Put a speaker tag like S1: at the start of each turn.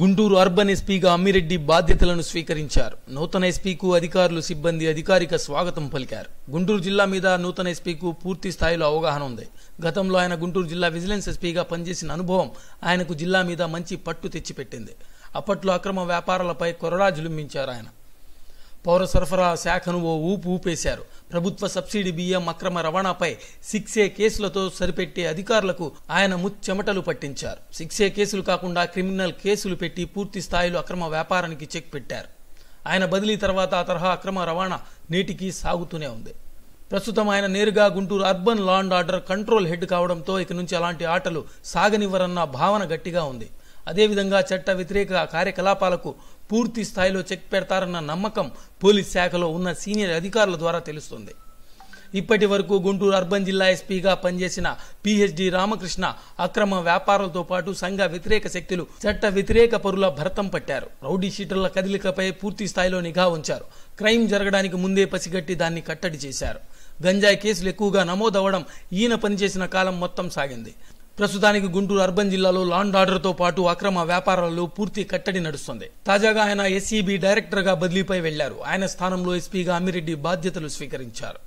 S1: Guntur urban ఎస్పీగా అమ్మిరెడ్డి బాధ్యతలను స్వీకరించారు నూతన ఎస్పీకు అధికారులు సిబ్బంది అధికారిక స్వాగతం పలికారు గుంటూరు జిల్లా మీద నూతన ఎస్పీకు పూర్తి స్థాయిలో అవగాహన ఉంది గతంలో ఆయన గుంటూరు జిల్లా విజిలెన్స్ ఎస్పీగా పనిచేసిన అనుభవం ఆయనకు జిల్లా మీద మంచి పట్టు తెచ్చిపెట్టింది అప్పట్లో అక్రమ వ్యాపారాలపై కొరడా జులుంబించారు ఆయన పౌర సరఫరా శాఖను ఓ ఊపు ఊపేశారు ప్రభుత్వ సబ్సిడీ బియ్యం అక్రమ రవాణాపై సిక్స్ ఏ కేసులతో సరిపెట్టే అధికారులకు ఆయన ముచ్చెమటలు పట్టించారు సిక్స్ ఏ కేసులు కాకుండా క్రిమినల్ కేసులు పెట్టి పూర్తి స్థాయిలో అక్రమ వ్యాపారానికి చెక్ పెట్టారు ఆయన బదిలీ తర్వాత ఆ తరహా అక్రమ రవాణా నేటికి సాగుతూనే ఉంది ప్రస్తుతం ఆయన నేరుగా Guntur urban law and order control head కావడంతో ఇక నుంచి అలాంటి ఆటలు సాగనివ్వరన్న భావన గట్టిగా ఉంది అదేవిధంగా చట్ట వ్యతిరేక కార్యకలాపాలకు పూర్తి స్థాయిలో చెక్ పెడతారన్న నమ్మకం పోలీస్ శాఖలో ఉన్న సీనియర్ అధికారుల ద్వారా తెలుస్తుంది ఇప్పటి వరకు గుంటూరు అర్బన్ జిల్లా ఎస్పీగా పనిచేసిన పిహెచ్డి రామకృష్ణ అక్రమ వ్యాపారులతో పాటు సంఘ వ్యతిరేక శక్తులు చట్ట వ్యతిరేక పరుల భరతం పట్టారు రౌడీ షీటర్ల కదలికపై పూర్తి స్థాయిలో నిఘా ఉంచారు క్రైమ్ జరగడానికి ముందే పసిగట్టి దాన్ని కట్టడి చేశారు గంజాయి కేసులు ఎక్కువగా నమోదవడం ఈయన పనిచేసిన కాలం మొత్తం సాగింది ప్రస్తుతానికి గుంటూరు అర్బన్ జిల్లాలో లాండ్ ఆర్డర్తో పాటు అక్రమ వ్యాపారాల్లో పూర్తి కట్టడి నడుస్తోంది తాజాగా ఆయన ఎస్సీబీ e డైరెక్టర్గా బదిలీపై వెళ్లారు ఆయన స్థానంలో ఎస్పీగా అమ్మిరెడ్డి బాధ్యతలు స్వీకరించారు